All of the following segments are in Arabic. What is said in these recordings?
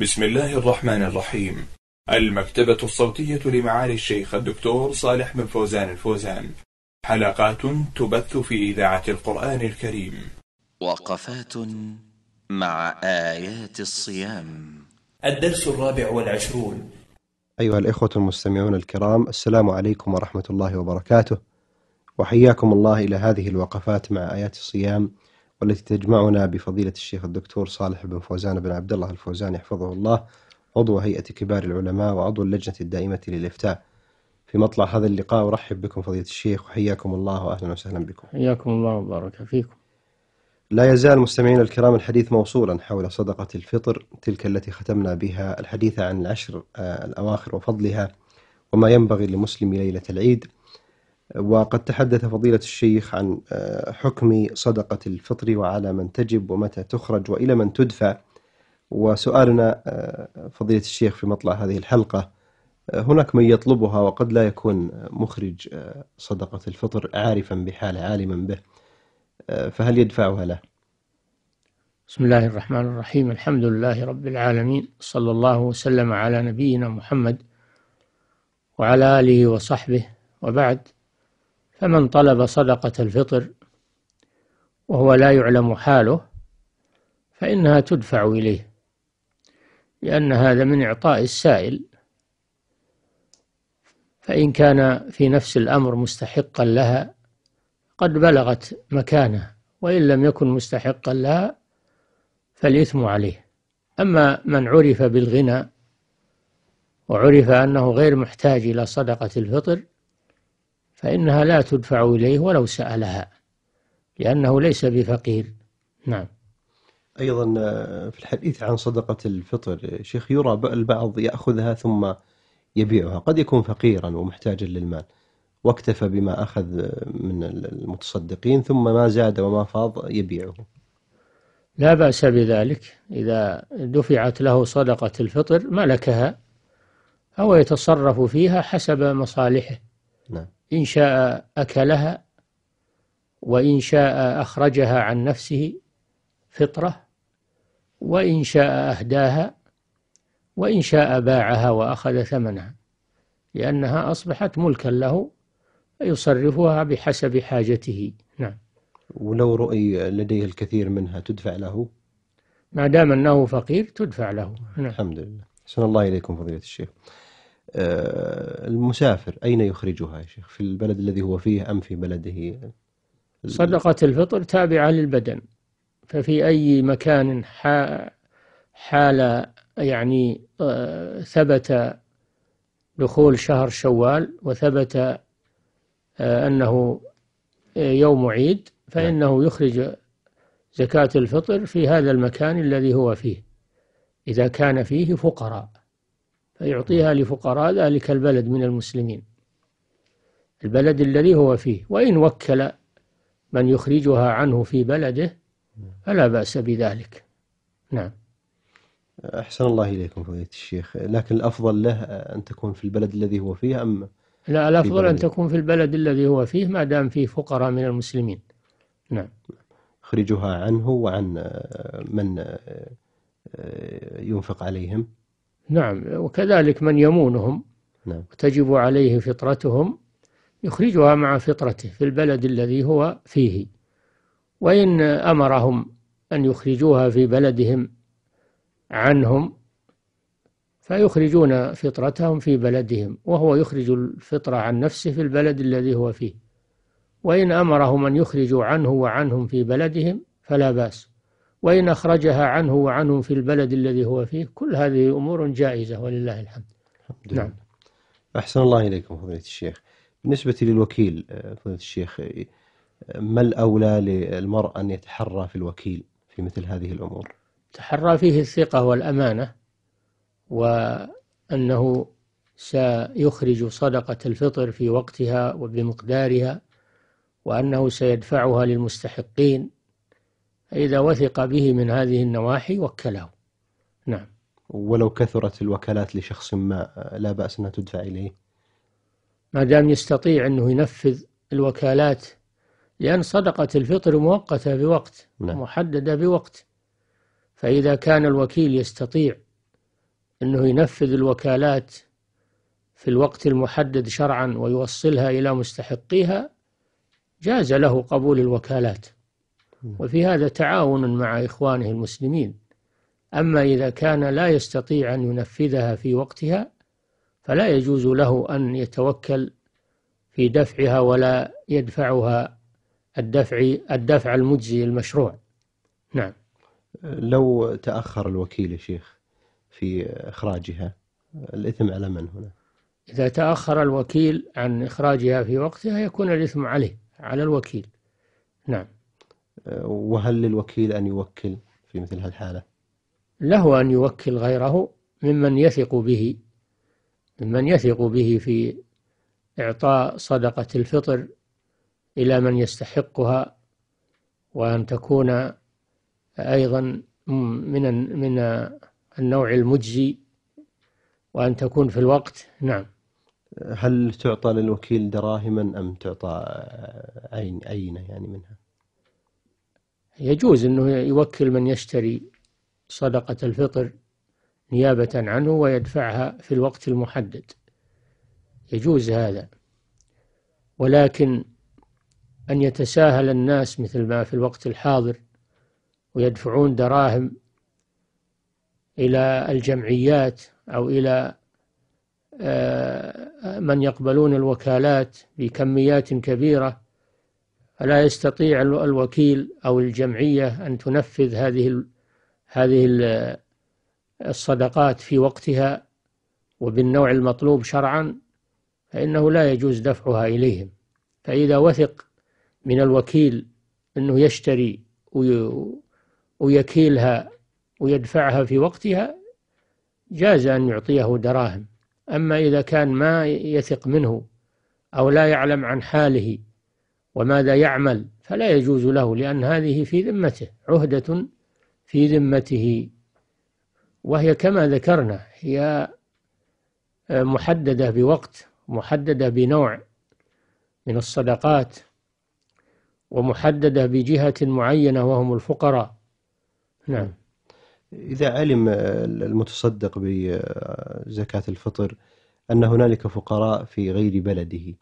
بسم الله الرحمن الرحيم المكتبة الصوتية لمعالي الشيخ الدكتور صالح بن فوزان الفوزان حلقات تبث في إذاعة القرآن الكريم وقفات مع آيات الصيام الدرس الرابع والعشرون أيها الإخوة المستمعون الكرام السلام عليكم ورحمة الله وبركاته وحياكم الله إلى هذه الوقفات مع آيات الصيام والتي تجمعنا بفضيلة الشيخ الدكتور صالح بن فوزان بن عبد الله الفوزان يحفظه الله عضو هيئة كبار العلماء وعضو اللجنة الدائمة للإفتاء في مطلع هذا اللقاء أرحب بكم فضيلة الشيخ وحياكم الله وأهلا وسهلا بكم حياكم الله وبارك فيكم لا يزال مستمعينا الكرام الحديث موصولا حول صدقة الفطر تلك التي ختمنا بها الحديث عن العشر آه، الأواخر وفضلها وما ينبغي لمسلم ليلة العيد وقد تحدث فضيلة الشيخ عن آه، حكم صدقة الفطر وعلى من تجب ومتى تخرج وإلى من تدفع وسؤالنا آه، فضيلة الشيخ في مطلع هذه الحلقة آه، هناك من يطلبها وقد لا يكون مخرج صدقة الفطر عارفا بحاله عالما به فهل يدفعها له؟ بسم الله الرحمن الرحيم الحمد لله رب العالمين صلى الله وسلم على نبينا محمد وعلى آله وصحبه وبعد فمن طلب صدقة الفطر وهو لا يعلم حاله فإنها تدفع إليه لأن هذا من إعطاء السائل فإن كان في نفس الأمر مستحقا لها قد بلغت مكانه وإن لم يكن مستحقا لها فالإثم عليه أما من عرف بالغنى وعرف أنه غير محتاج إلى صدقة الفطر فإنها لا تدفع إليه ولو سألها لأنه ليس بفقير نعم أيضا آه، في الحديث عن صدقة الفطر آه، شيخ يرى البعض يأخذها ثم يبيعها قد يكون فقيرا ومحتاجا للمال واكتفى بما أخذ آه، من المتصدقين ثم ما زاد وما فاض يبيعه لا بأس بذلك إذا دفعت له صدقة الفطر ملكها أو يتصرف فيها حسب مصالحه نعم. إن شاء أكلها وإن شاء أخرجها عن نفسه فطرة وإن شاء أهداها وإن شاء باعها وأخذ ثمنها لأنها أصبحت ملكا له يصرفها بحسب حاجته نعم ولو رؤي لديه الكثير منها تدفع له ما دام أنه فقير تدفع له نعم. الحمد لله سن الله إليكم فضيلة الشيخ آه، المسافر أين يخرجها يا شيخ في البلد الذي هو فيه أم في بلده صدقة الفطر تابعة للبدن ففي أي مكان حال يعني آه، ثبت دخول شهر شوال وثبت آه، أنه يوم عيد فإنه نعم. يخرج زكاة الفطر في هذا المكان الذي هو فيه إذا كان فيه فقراء فيعطيها نعم. لفقراء ذلك البلد من المسلمين البلد الذي هو فيه وإن وكل من يخرجها عنه في بلده فلا بأس بذلك نعم أحسن الله إليكم فضيلة الشيخ لكن الأفضل له أن تكون في البلد الذي هو فيه أم لا الأفضل أن تكون في البلد الذي هو فيه ما دام فيه فقراء من المسلمين نعم يخرجها عنه وعن من ينفق عليهم نعم وكذلك من يمونهم نعم. تجب عليه فطرتهم يخرجها مع فطرته في البلد الذي هو فيه وإن أمرهم أن يخرجوها في بلدهم عنهم فيخرجون فطرتهم في بلدهم وهو يخرج الفطرة عن نفسه في البلد الذي هو فيه وإن أمرهم أن يخرجوا عنه وعنهم في بلدهم فلا بأس وإن أخرجها عنه وعنهم في البلد الذي هو فيه كل هذه أمور جائزة ولله الحمد الحمد نعم أحسن الله إليكم فضيلة الشيخ بالنسبة للوكيل آه، فضيلة الشيخ آه، ما الأولى للمرء أن يتحرى في الوكيل في مثل هذه الأمور تحرى فيه الثقة والأمانة وأنه سيخرج صدقة الفطر في وقتها وبمقدارها وأنه سيدفعها للمستحقين إذا وثق به من هذه النواحي وكله نعم ولو كثرت الوكالات لشخص ما لا بأس أنها تدفع إليه ما دام يستطيع أنه ينفذ الوكالات لأن صدقة الفطر مؤقتة بوقت نعم. محددة بوقت فإذا كان الوكيل يستطيع أنه ينفذ الوكالات في الوقت المحدد شرعا ويوصلها إلى مستحقيها جاز له قبول الوكالات وفي هذا تعاون مع إخوانه المسلمين أما إذا كان لا يستطيع أن ينفذها في وقتها فلا يجوز له أن يتوكل في دفعها ولا يدفعها الدفع الدفع المجزي المشروع نعم لو تأخر الوكيل يا شيخ في إخراجها الإثم على من هنا؟ إذا تأخر الوكيل عن إخراجها في وقتها يكون الإثم عليه على الوكيل نعم وهل للوكيل أن يوكل في مثل هالحالة له أن يوكل غيره ممن يثق به ممن يثق به في إعطاء صدقة الفطر إلى من يستحقها وأن تكون أيضا من من النوع المجزي وأن تكون في الوقت نعم هل تعطى للوكيل دراهما أم تعطى عين أينة يعني منها يجوز أنه يوكل من يشتري صدقة الفطر نيابة عنه ويدفعها في الوقت المحدد يجوز هذا ولكن أن يتساهل الناس مثل ما في الوقت الحاضر ويدفعون دراهم إلى الجمعيات أو إلى آه، من يقبلون الوكالات بكميات كبيرة فلا يستطيع الوكيل أو الجمعية أن تنفذ هذه هذه الصدقات في وقتها وبالنوع المطلوب شرعا فإنه لا يجوز دفعها إليهم فإذا وثق من الوكيل أنه يشتري ويكيلها ويدفعها في وقتها جاز أن يعطيه دراهم أما إذا كان ما يثق منه أو لا يعلم عن حاله وماذا يعمل فلا يجوز له لأن هذه في ذمته عهدة في ذمته وهي كما ذكرنا هي آه، محددة بوقت محددة بنوع من الصدقات ومحددة بجهة معينة وهم الفقراء نعم إذا علم المتصدق بزكاة الفطر أن هنالك فقراء في غير بلده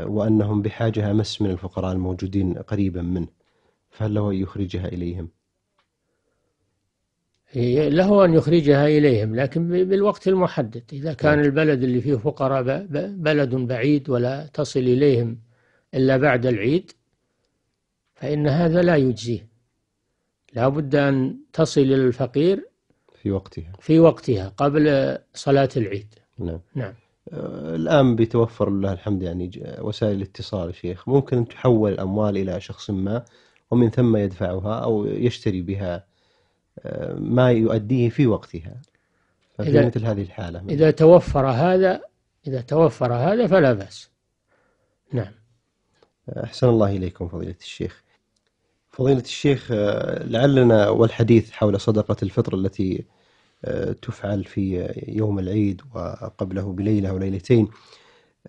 وأنهم بحاجة أمس من الفقراء الموجودين قريبا منه فهل له أن يخرجها إليهم؟ إيه، له أن يخرجها إليهم لكن بالوقت المحدد إذا كان البلد اللي فيه فقراء بلد بعيد ولا تصل إليهم إلا بعد العيد فإن هذا لا يجزيه لا بد أن تصل إلى الفقير في وقتها في وقتها قبل صلاة العيد نعم, نعم. آه، الان بيتوفر لله الحمد يعني وسائل الاتصال يا شيخ ممكن تحول الاموال الى شخص ما ومن ثم يدفعها او يشتري بها آه، ما يؤديه في وقتها في مثل هذه الحاله اذا توفر هذا اذا توفر هذا فلا باس نعم آه، احسن الله اليكم فضيله الشيخ فضيله الشيخ لعلنا والحديث حول صدقه الفطر التي آه، تفعل في يوم العيد وقبله بليلة أو ليلتين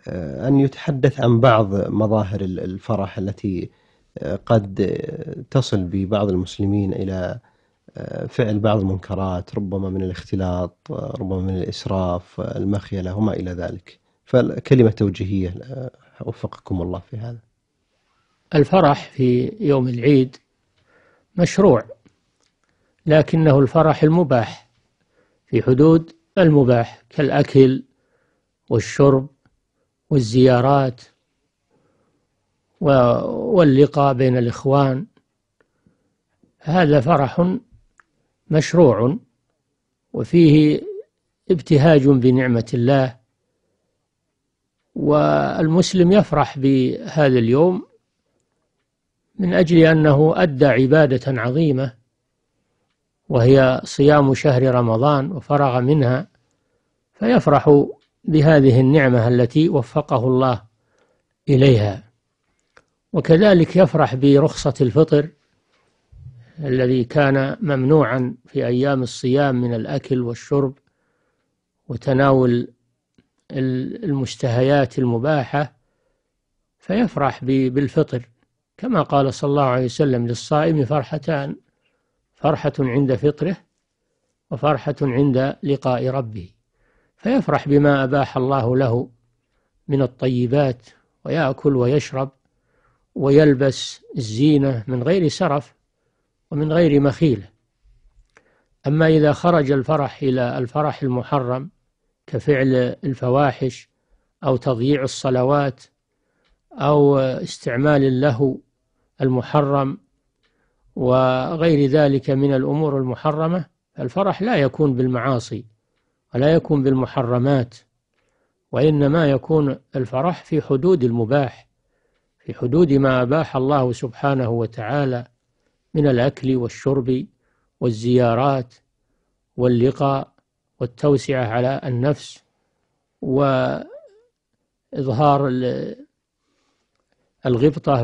آه، أن يتحدث عن بعض مظاهر الفرح التي آه، قد تصل ببعض المسلمين إلى فعل بعض المنكرات ربما من الاختلاط ربما من الإسراف المخيلة وما إلى ذلك فكلمة توجيهية وفقكم الله في هذا الفرح في يوم العيد مشروع لكنه الفرح المباح في حدود المباح كالأكل والشرب والزيارات واللقاء بين الإخوان هذا فرح مشروع وفيه ابتهاج بنعمة الله والمسلم يفرح بهذا اليوم من أجل أنه أدى عبادة عظيمة وهي صيام شهر رمضان وفرغ منها فيفرح بهذه النعمة التي وفقه الله إليها وكذلك يفرح برخصة الفطر الذي كان ممنوعا في أيام الصيام من الأكل والشرب وتناول المشتهيات المباحة فيفرح بالفطر كما قال صلى الله عليه وسلم للصائم فرحتان فرحة عند فطره وفرحة عند لقاء ربه فيفرح بما أباح الله له من الطيبات ويأكل ويشرب ويلبس الزينة من غير سرف ومن غير مخيلة أما إذا خرج الفرح إلى الفرح المحرم كفعل الفواحش أو تضييع الصلوات أو استعمال اللهو المحرم وغير ذلك من الأمور المحرمة الفرح لا يكون بالمعاصي ولا يكون بالمحرمات وإنما يكون الفرح في حدود المباح في حدود ما أباح الله سبحانه وتعالى من الأكل والشرب والزيارات واللقاء والتوسعة على النفس وإظهار الغبطة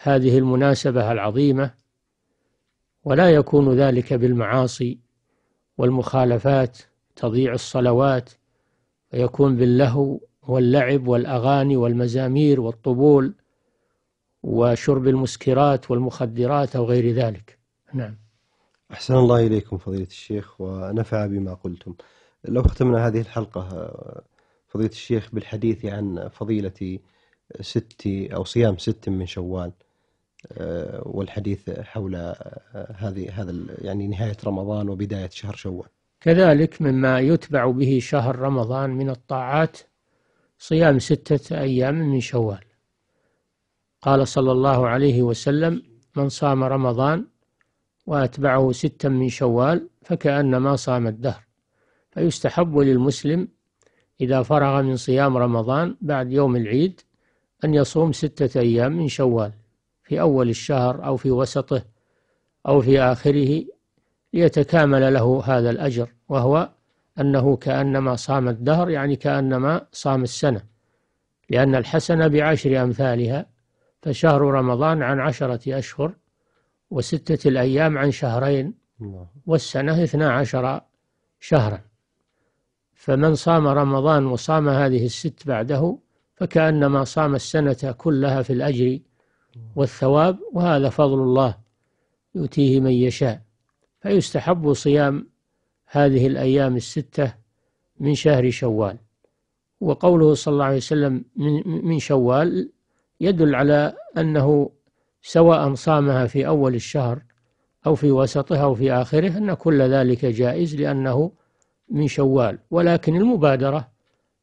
هذه المناسبة العظيمة ولا يكون ذلك بالمعاصي والمخالفات تضيع الصلوات ويكون باللهو واللعب والأغاني والمزامير والطبول وشرب المسكرات والمخدرات أو غير ذلك نعم أحسن الله إليكم فضيلة الشيخ ونفع بما قلتم لو ختمنا هذه الحلقة فضيلة الشيخ بالحديث عن فضيلة ست أو صيام ست من شوال آه، والحديث حول آه، هذه هذا يعني نهاية رمضان وبداية شهر شوال كذلك مما يتبع به شهر رمضان من الطاعات صيام ستة أيام من شوال قال صلى الله عليه وسلم من صام رمضان وأتبعه ستا من شوال فكأنما صام الدهر فيستحب للمسلم إذا فرغ من صيام رمضان بعد يوم العيد أن يصوم ستة أيام من شوال في أول الشهر أو في وسطه أو في آخره ليتكامل له هذا الأجر وهو أنه كأنما صام الدهر يعني كأنما صام السنة لأن الحسنة بعشر أمثالها فشهر رمضان عن عشرة أشهر وستة الأيام عن شهرين والسنة اثنا عشر شهرا فمن صام رمضان وصام هذه الست بعده فكأنما صام السنة كلها في الأجر والثواب وهذا فضل الله يؤتيه من يشاء فيستحب صيام هذه الأيام الستة من شهر شوال وقوله صلى الله عليه وسلم من شوال يدل على أنه سواء صامها في أول الشهر أو في وسطها أو في آخره أن كل ذلك جائز لأنه من شوال ولكن المبادرة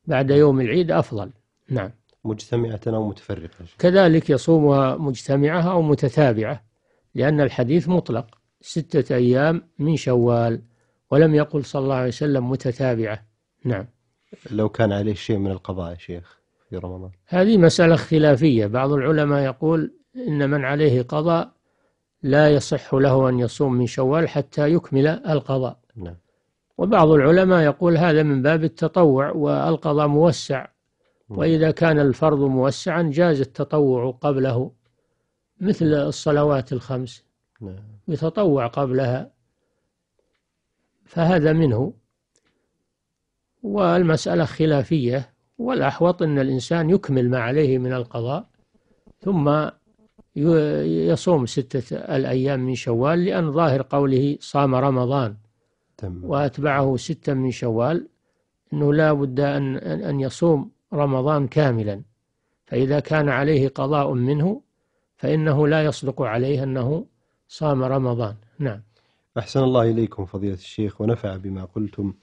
بعد يوم العيد أفضل نعم مجتمعة أو متفرقة كذلك يصومها مجتمعة أو متتابعة لأن الحديث مطلق ستة أيام من شوال ولم يقل صلى الله عليه وسلم متتابعة نعم لو كان عليه شيء من القضاء يا شيخ في رمضان هذه مسألة خلافية بعض العلماء يقول إن من عليه قضاء لا يصح له أن يصوم من شوال حتى يكمل القضاء نعم. وبعض العلماء يقول هذا من باب التطوع والقضاء موسع وإذا نعم. كان الفرض موسعا جاز التطوع قبله مثل الصلوات الخمس نعم. يتطوع قبلها فهذا منه والمسألة خلافية والأحوط أن الإنسان يكمل ما عليه من القضاء ثم يصوم ستة الأيام من شوال لأن ظاهر قوله صام رمضان تم. وأتبعه ستا من شوال أنه لا بد أن, أن يصوم رمضان كاملا فإذا كان عليه قضاء منه فإنه لا يصدق عليه أنه صام رمضان نعم أحسن الله إليكم فضيلة الشيخ ونفع بما قلتم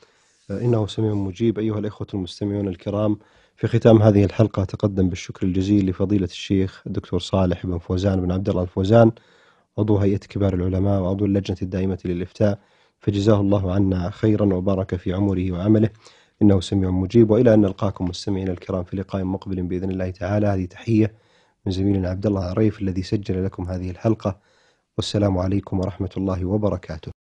إنه سميع مجيب أيها الإخوة المستمعون الكرام في ختام هذه الحلقة أتقدم بالشكر الجزيل لفضيلة الشيخ الدكتور صالح بن فوزان بن عبد الله الفوزان عضو هيئة كبار العلماء وعضو اللجنة الدائمة للإفتاء فجزاه الله عنا خيرا وبارك في عمره وعمله إنه سميع مجيب وإلى أن نلقاكم مستمعين الكرام في لقاء مقبل بإذن الله تعالى هذه تحية من زميلنا عبد الله عريف الذي سجل لكم هذه الحلقة والسلام عليكم ورحمة الله وبركاته